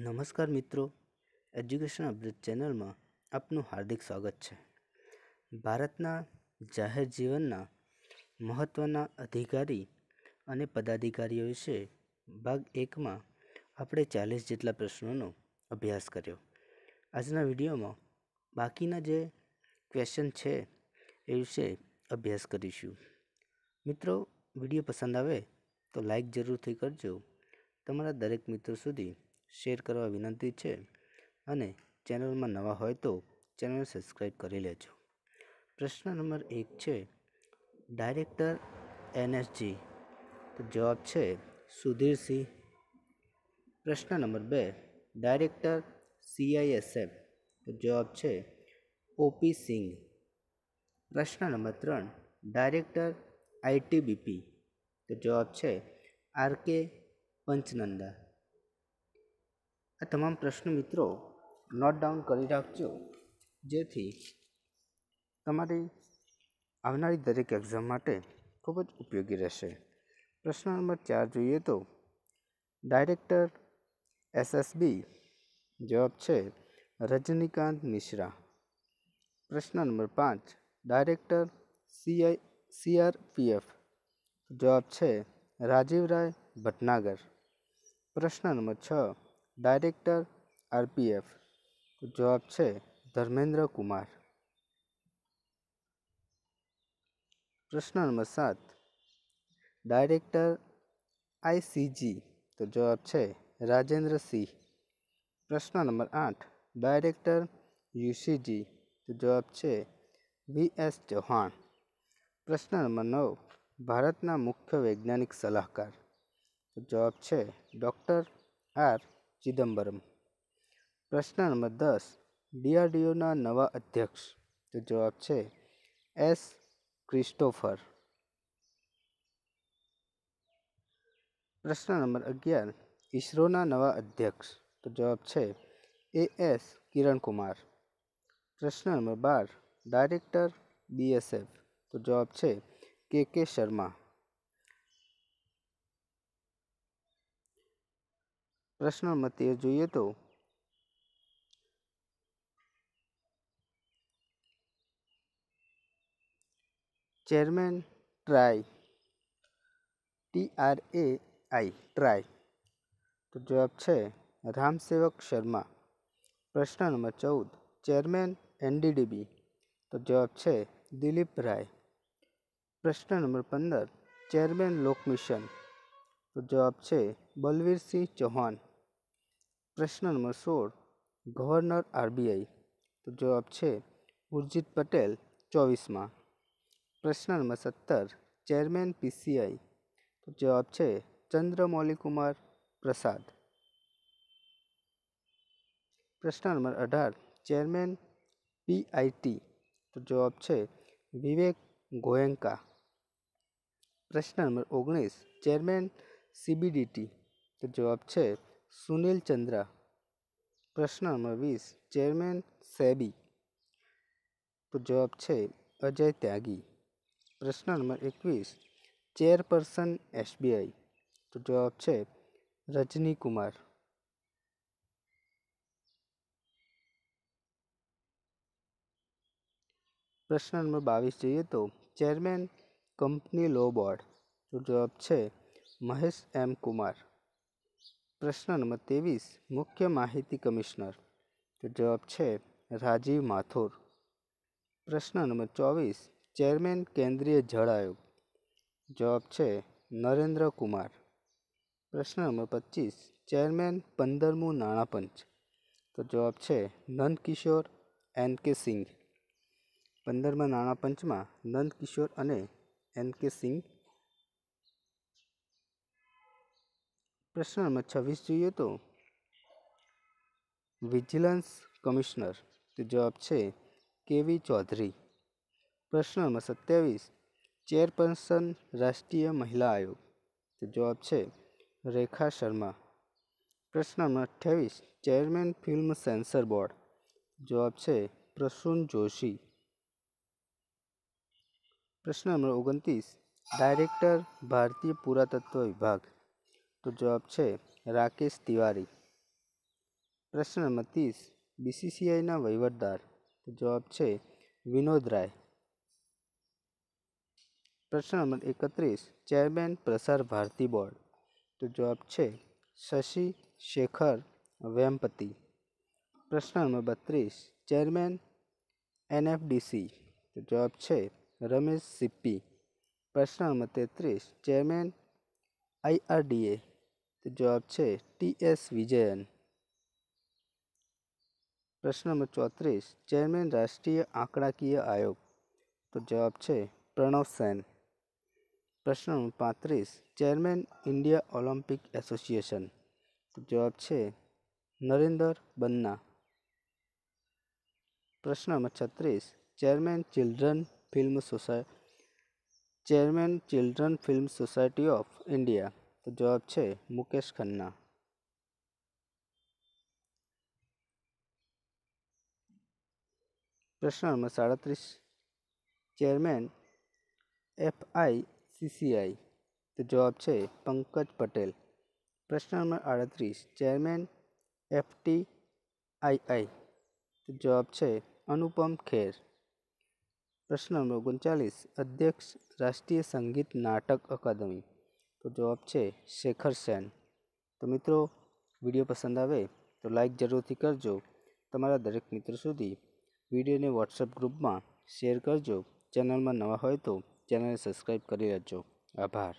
નમસ્કાર મિત્રો education update ચેનલમાં આપનું હાર્દિક સ્વાગત છે ભારતના જાહેર જીવનના મહત્ત્વના અધિકારી અને પદાધિકારીઓ વિશે ભાગ એકમાં આપણે ચાલીસ જેટલા પ્રશ્નોનો અભ્યાસ કર્યો આજના વિડીયોમાં બાકીના જે ક્વેશ્ચન છે એ વિશે અભ્યાસ કરીશું મિત્રો વિડીયો પસંદ આવે તો લાઈક જરૂરથી કરજો તમારા દરેક મિત્રો સુધી શેર કરવા વિનંતી છે અને ચેનલમાં નવા હોય તો ચેનલ સબસ્ક્રાઈબ કરી લેજો પ્રશ્ન નંબર એક છે ડાયરેક્ટર એનએસજી તો જવાબ છે સુધીરસિંહ પ્રશ્ન નંબર બે ડાયરેક્ટર સીઆઈએસએફ તો જવાબ છે ઓપી સિંઘ પ્રશ્ન નંબર ત્રણ ડાયરેક્ટર આઈટીબીપી તો જવાબ છે આર કે પંચનંદા આ તમામ પ્રશ્ન મિત્રો નોટ ડાઉન કરી રાખજો જેથી તમારી આવનારી દરેક એક્ઝામ માટે ખૂબ જ ઉપયોગી રહેશે પ્રશ્ન નંબર ચાર જોઈએ તો ડાયરેક્ટર એસએસબી જવાબ છે રજનીકાંત મિશ્રા પ્રશ્ન નંબર પાંચ ડાયરેક્ટર સીઆઈ સીઆરપીએફ જવાબ છે રાજીવ રાય ભટનાગર પ્રશ્ન નંબર છ ડાયરેક્ટર આરપીએફ જવાબ છે ધર્મેન્દ્ર કુમાર પ્રશ્ન નંબર સાત ડાયરેક્ટર આઈસીજી તો જવાબ છે રાજેન્દ્ર સિંહ પ્રશ્ન નંબર આઠ ડાયરેક્ટર યુસીજી તો જવાબ છે વી એસ ચૌહાણ પ્રશ્ન નંબર નવ ભારતના મુખ્ય વૈજ્ઞાનિક સલાહકાર તો જવાબ છે ડૉક્ટર આર चिदम्बरम प्रश्न नंबर दस डीआरडीओ ना नवा अध्यक्ष तो जवाब है एस क्रिस्टोफर प्रश्न नंबर अगियार इसरो नवा अध्यक्ष तो जवाब है ए एस किरण कुमार प्रश्न नंबर बार डायरेक्टर बी एस एफ तो जवाब है के के शर्मा प्रश्न मध्य जुए तो chairman TRAI T R A I TRAI तो जवाब है राम सेवक शर्मा प्रश्न नंबर चौदह चेरमेन एनडीडीबी तो जवाब है दिलीप राय प्रश्न नंबर पंदर चेरमेन लोक मिशन तो जवाब है बलवीर सिंह चौहान પ્રશ્ન નંબર સોળ ગવર્નર આરબીઆઈ તો જવાબ છે ઉર્જિત પટેલ ચોવીસમાં પ્રશ્ન નંબર સત્તર ચેરમેન પીસીઆઈ તો જવાબ છે ચંદ્રમૌલિકુમાર પ્રસાદ પ્રશ્ન નંબર અઢાર ચેરમેન પીઆઈટી તો જવાબ છે વિવેક ગોયંકા પ્રશ્ન નંબર ઓગણીસ ચેરમેન સીબીડીટી તો જવાબ છે सुनील चंद्रा प्रश्न नंबर वीस चेरमेन सैबी तो जवाब है अजय त्यागी प्रश्न नंबर एकवीस चेयरपर्सन एसबीआई तो जवाब है रजनी कुमार प्रश्न नंबर बीस जाइए तो चेरमेन कंपनी लॉ बोर्ड तो जवाब है महेश एम कुमार પ્રશ્ન નંબર ત્રેવીસ મુખ્ય માહિતી કમિશનર તો જવાબ છે રાજીવ માથુર પ્રશ્ન નંબર ચોવીસ ચેરમેન કેન્દ્રીય જળ આયોગ જવાબ છે નરેન્દ્ર કુમાર પ્રશ્ન નંબર પચીસ ચેરમેન પંદરમું નાણાપંચ તો જવાબ છે નંદકિશોર એન કે સિંઘ પંદરમા નાણાં પંચમાં નંદકિશોર અને એન કે સિંઘ પ્રશ્ન નંબર છવ્વીસ જોઈએ તો વિજિલન્સ કમિશનર તો જવાબ છે કેવી ચૌધરી પ્રશ્ન નંબર સત્યાવીસ ચેરપર્સન રાષ્ટ્રીય મહિલા આયોગ તો જવાબ છે રેખા શર્મા પ્રશ્ન નંબર અઠ્યાવીસ ચેરમેન ફિલ્મ સેન્સર બોર્ડ જવાબ છે પ્રસૂન જોશી પ્રશ્ન નંબર ઓગણત્રીસ ડાયરેક્ટર ભારતીય પુરાતત્વ વિભાગ तो जवाब है राकेश तिवारी प्रश्न नंबर तीस बीसीसीआई वहीवटदार तो जवाब है विनोद राय प्रश्न नंबर एकत्र चेरमेन प्रसार भारती बोर्ड तो जवाब है शशि शेखर वेमपति प्रश्न नंबर बत्रीस chairman N F D C तो जवाब है रमेश सीप्पी प्रश्न नंबर तेतरीस चेरमेन डी ए તો જવાબ છે ટી એસ વિજયન પ્રશ્ન નંબર ચોત્રીસ ચેરમેન રાષ્ટ્રીય આંકડાકીય આયોગ તો જવાબ છે પ્રણવ સેન પ્રશ્ન નંબર પાંત્રીસ ચેરમેન ઇન્ડિયા ઓલિમ્પિક એસોસિએશન તો જવાબ છે નરેન્દ્ર બન્ના પ્રશ્ન નંબર છત્રીસ ચેરમેન ચિલ્ડ્રન ફિલ્મ સોસાય chairman children film society of India તો જવાબ છે મુકેશ ખન્ના પ્રશ્ન નંબર સાડત્રીસ ચેરમેન એફઆઈ સીસીઆઈ તો જવાબ છે પંકજ પટેલ પ્રશ્ન નંબર આડત્રીસ ચેરમેન એફટી આઈઆઈ તો જવાબ છે અનુપમ ખેર પ્રશ્ન નંબર ઓગણચાલીસ અધ્યક્ષ રાષ્ટ્રીય સંગીત નાટક અકાદમી તો જવાબ છે શેખર સેન તો મિત્રો વિડીયો પસંદ આવે તો લાઈક જરૂરથી કરજો તમારા દરેક મિત્ર સુધી વિડીયોને વોટ્સઅપ ગ્રુપમાં શેર કરજો ચેનલમાં નવા હોય તો ચેનલને સબસ્ક્રાઈબ કરી લેજો આભાર